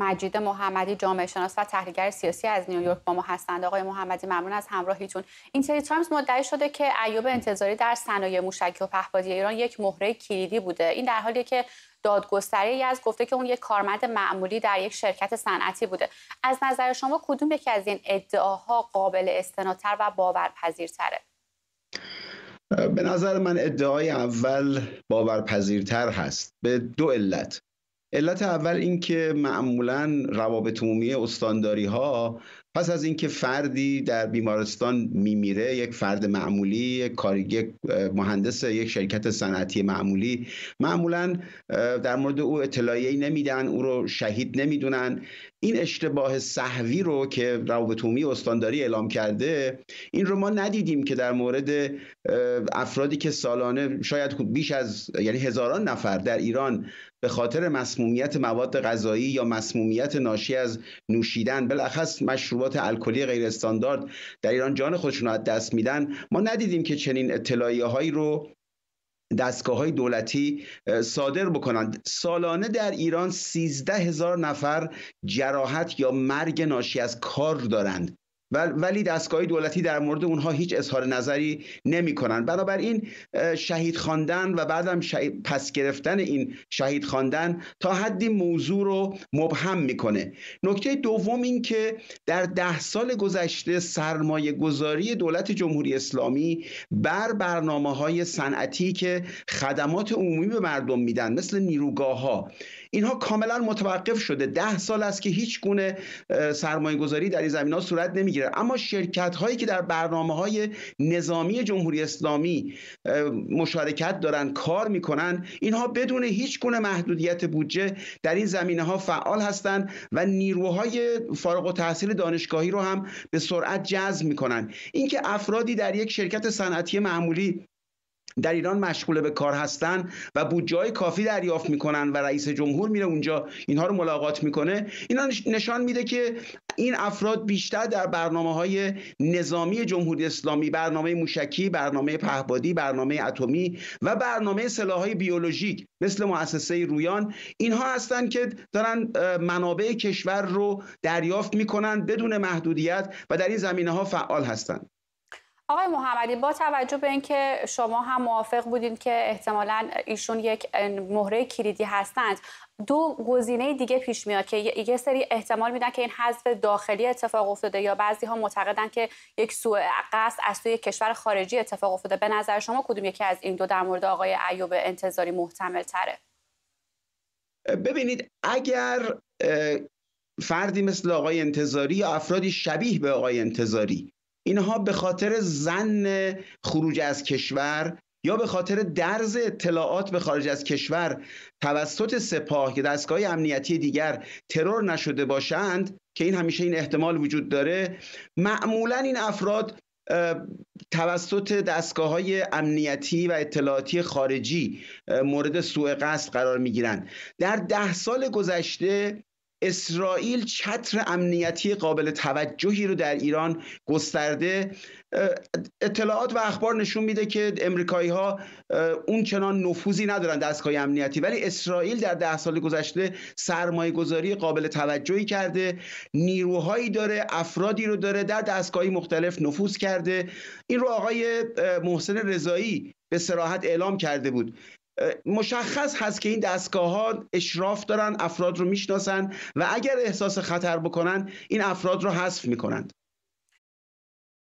مجید محمدی جامعه شناس و تحلیلگر سیاسی از نیویورک با ما هستند آقای محمدی ممنون از همراهیتون اینتری تایمز مدعی شده که ایوب انتظاری در صنایع موشکی و پهپادی ایران یک مهره کلیدی بوده این در حالی که دادگستری از گفته که اون یک کارمند معمولی در یک شرکت صنعتی بوده از نظر شما کدوم یکی از این ادعاها قابل استنادتر و باورپذیرتره به نظر من ادعای اول باورپذیرتر هست به دو علت علت اول اینکه معمولا روابط عمومی استانداری ها پس از اینکه فردی در بیمارستان میمیره یک فرد معمولی یک کارگر مهندس یک شرکت صنعتی معمولی معمولا در مورد او اطلاعی نمیدن او رو شهید نمیدونن این اشتباه صحوی رو که روابط عمومی استانداری اعلام کرده این رو ما ندیدیم که در مورد افرادی که سالانه شاید بیش از یعنی هزاران نفر در ایران به خاطر مسمومیت مواد غذایی یا مسمومیت ناشی از نوشیدن بالاخص مشروب مشروبات الکلی غیر استاندارد در ایران جان خودشون از دست میدن ما ندیدیم که چنین اطلاعیه هایی رو دستگاه های دولتی صادر بکنند سالانه در ایران سیزده هزار نفر جراحت یا مرگ ناشی از کار دارند ولی دستگاه دولتی در مورد اونها هیچ اظهار نظری نمیکنن بنابراین شهید خواندن و بعدم پس گرفتن این شهید خواندن تا حدی موضوع رو مبهم میکنه نکته دوم این که در ده سال گذشته سرمایه گذاری دولت جمهوری اسلامی بر برنامه های صنعتی که خدمات عمومی به مردم میدن مثل نیروگاه ها اینها کاملا متوقف شده ده سال است که هیچ گونه سرمایه گذاری در این زمین ها صورت نمیگیره اما شرکت هایی که در برنامه های نظامی جمهوری اسلامی مشارکت دارن کار میکنن اینها بدون هیچ گونه محدودیت بودجه در این زمینه ها فعال هستند و نیروهای فارغ و تحصیل دانشگاهی رو هم به سرعت جذب میکنن اینکه افرادی در یک شرکت صنعتی معمولی در ایران مشغول به کار هستند و بودجه کافی دریافت میکنن و رئیس جمهور میره اونجا اینها رو ملاقات میکنه اینا نشان میده که این افراد بیشتر در برنامه های نظامی جمهوری اسلامی برنامه موشکی برنامه پهبادی برنامه اتمی و برنامه سلاحهای بیولوژیک مثل مؤسسه رویان اینها هستند که دارن منابع کشور رو دریافت میکنن بدون محدودیت و در این زمینه ها فعال هستند آقای محمدی با توجه به اینکه شما هم موافق بودین که احتمالا ایشون یک مهره کلیدی هستند دو گزینه دیگه پیش میاد که یه سری احتمال میدن که این حذف داخلی اتفاق افتاده یا بعضی ها معتقدن که یک سوء قصد از سوی کشور خارجی اتفاق افتاده به نظر شما کدوم یکی از این دو در مورد آقای ایوب انتظاری محتمل تره ببینید اگر فردی مثل آقای انتظاری یا افرادی شبیه به آقای انتظاری اینها به خاطر زن خروج از کشور یا به خاطر درز اطلاعات به خارج از کشور توسط سپاه که دستگاه امنیتی دیگر ترور نشده باشند که این همیشه این احتمال وجود داره معمولا این افراد توسط دستگاه های امنیتی و اطلاعاتی خارجی مورد سوء قصد قرار می گیرند در ده سال گذشته اسرائیل چتر امنیتی قابل توجهی رو در ایران گسترده اطلاعات و اخبار نشون میده که امریکایی ها اون چنان نفوذی ندارن دستگاه امنیتی ولی اسرائیل در ده سال گذشته سرمایه گذاری قابل توجهی کرده نیروهایی داره افرادی رو داره در دستگاهی مختلف نفوذ کرده این رو آقای محسن رضایی به سراحت اعلام کرده بود مشخص هست که این دستگاه ها اشراف دارن افراد رو میشناسن و اگر احساس خطر بکنن این افراد رو حذف میکنند